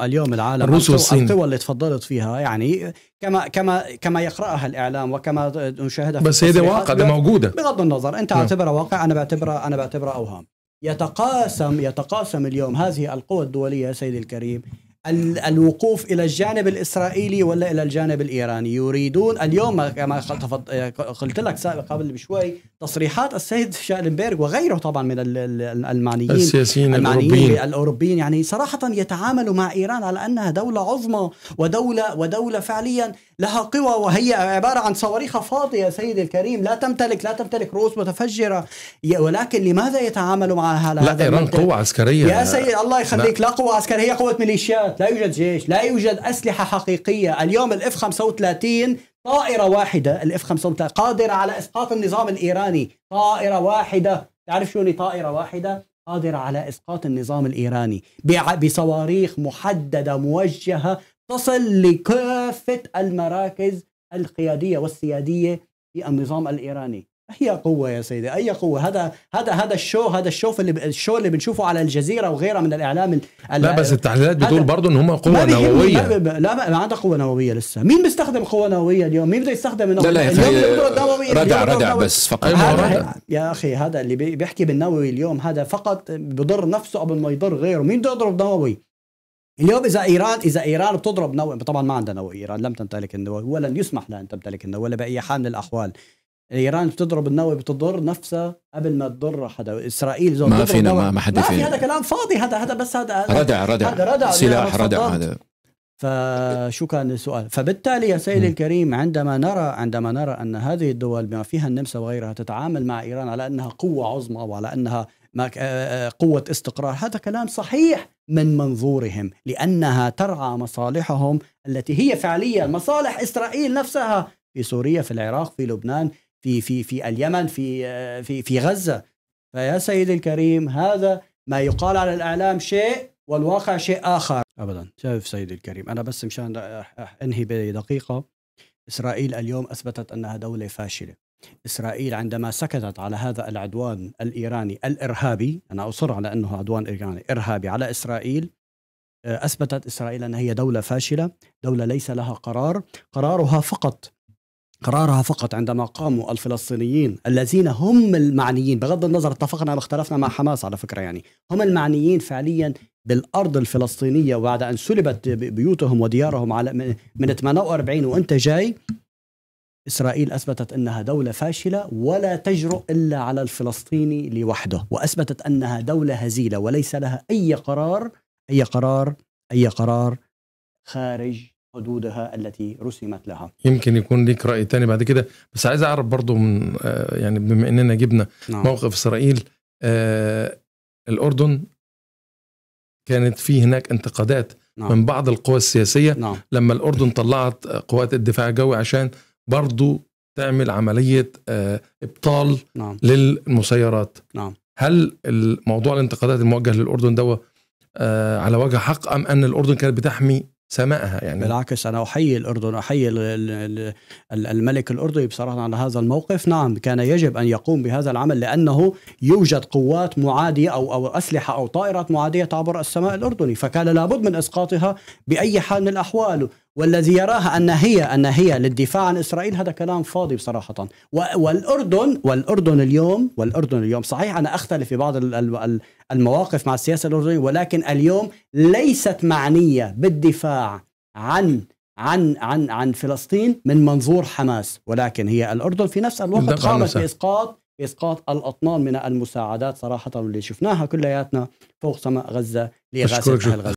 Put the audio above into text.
اليوم العالم الروس والصين القوى اللي تفضلت فيها يعني كما كما كما يقراها الاعلام وكما نشاهدها بس هي واقع دي موجوده بغض النظر انت نعم. اعتبرها واقع انا بعتبرها انا بعتبرها اوهام يتقاسم يتقاسم اليوم هذه القوى الدوليه سيدي الكريم الوقوف الى الجانب الاسرائيلي ولا الى الجانب الايراني يريدون اليوم كما قلت لك سابقا قبل بشوي تصريحات السيد شالنبرغ وغيره طبعا من المعنيين السياسيين المعنيين الاوروبيين الاوروبيين يعني صراحه يتعاملوا مع ايران على انها دوله عظمى ودوله ودوله فعليا لها قوى وهي عبارة عن صواريخ فاضية سيدي الكريم لا تمتلك لا تمتلك رؤوس متفجرة ولكن لماذا يتعاملوا معها لا هذا إيران قوة عسكرية يا سيدي الله يخليك لا, لا قوة عسكرية هي قوة ميليشيات لا يوجد جيش لا يوجد أسلحة حقيقية اليوم الاف 35 طائرة واحدة الاف 35 قادرة على إسقاط النظام الإيراني طائرة واحدة تعرف شو يعني طائرة واحدة قادرة على إسقاط النظام الإيراني بصواريخ محددة موجهة تصل لكافة المراكز القيادية والسيادية في النظام الإيراني هي قوة يا سيدي أي قوة هذا هذا هذا الشو هذا الشو اللي الشو اللي بنشوفه على الجزيرة وغيرها من الإعلام لا بس التحليلات بتقول برضه إن هم قوة نووية لا ما, ما عندها قوة نووية لسه مين بيستخدم قوة نووية اليوم مين بده يستخدم النووية لا لا اليوم ردع ردع بس فقط ردع. يا أخي هذا اللي بيحكي بالنووي اليوم هذا فقط بضر نفسه قبل ما يضر غيره مين بده يضرب نووي اليوم اذا ايران اذا ايران بتضرب نووي طبعا ما عندها نووي ايران لم تمتلك النووي ولن يسمح لها ان تمتلك النووي ولا باي حال من الاحوال ايران بتضرب النووي بتضر نفسها قبل ما تضر حدا اسرائيل ما فينا ما, ما حد ما في هذا كلام فاضي هذا هذا بس هذا ردع ردع هذا ردع سلاح ردع هذا فشو كان السؤال فبالتالي يا سيدي الكريم عندما نرى عندما نرى ان هذه الدول بما فيها النمسا وغيرها تتعامل مع ايران على انها قوه عظمى وعلى انها قوة استقرار هذا كلام صحيح من منظورهم لأنها ترعى مصالحهم التي هي فعليا مصالح إسرائيل نفسها في سوريا في العراق في لبنان في في في اليمن في في في غزة فيا سيدي الكريم هذا ما يقال على الإعلام شيء والواقع شيء آخر أبدا شايف سيدي الكريم أنا بس مشان أنهي بدقيقة إسرائيل اليوم أثبتت أنها دولة فاشلة إسرائيل عندما سكتت على هذا العدوان الإيراني الإرهابي أنا أصر على أنه عدوان إيراني إرهابي على إسرائيل آه، أثبتت إسرائيل انها هي دولة فاشلة دولة ليس لها قرار قرارها فقط قرارها فقط عندما قاموا الفلسطينيين الذين هم المعنيين بغض النظر اتفقنا او اختلفنا مع حماس على فكرة يعني هم المعنيين فعليا بالأرض الفلسطينية وبعد أن سلبت بيوتهم وديارهم على من 48 وأنت جاي إسرائيل أثبتت أنها دولة فاشلة ولا تجرؤ إلا على الفلسطيني لوحده وأثبتت أنها دولة هزيلة وليس لها أي قرار أي قرار أي قرار خارج حدودها التي رسمت لها يمكن يكون ليك رأي تاني بعد كده بس عايز أعرف برضو من آه، يعني بما أننا جبنا نعم. موقف إسرائيل آه الأردن كانت في هناك انتقادات نعم. من بعض القوى السياسية نعم. لما الأردن طلعت قوات الدفاع الجوي عشان برضو تعمل عملية آه، إبطال نعم. للمسيرات نعم. هل الموضوع الانتقادات الموجهة للأردن دوا آه، على وجه حق أم أن الأردن كانت بتحمي سمائها يعني بالعكس انا احيي الاردن احيي الملك الاردني بصراحه على هذا الموقف نعم كان يجب ان يقوم بهذا العمل لانه يوجد قوات معاديه او او اسلحه او طائرات معاديه تعبر السماء الاردني فكان لابد من اسقاطها باي حال من الاحوال والذي يراها ان هي ان هي للدفاع عن إسرائيل هذا كلام فاضي بصراحة والأردن والأردن اليوم والأردن اليوم صحيح أنا أختلف في بعض المواقف مع السياسة الأردنية ولكن اليوم ليست معنية بالدفاع عن عن عن عن فلسطين من منظور حماس ولكن هي الأردن في نفس الوقت قامت بإسقاط اسقاط الاطنان من المساعدات صراحه واللي شفناها كلياتنا فوق سماء غزه لاغاثه اهل غزه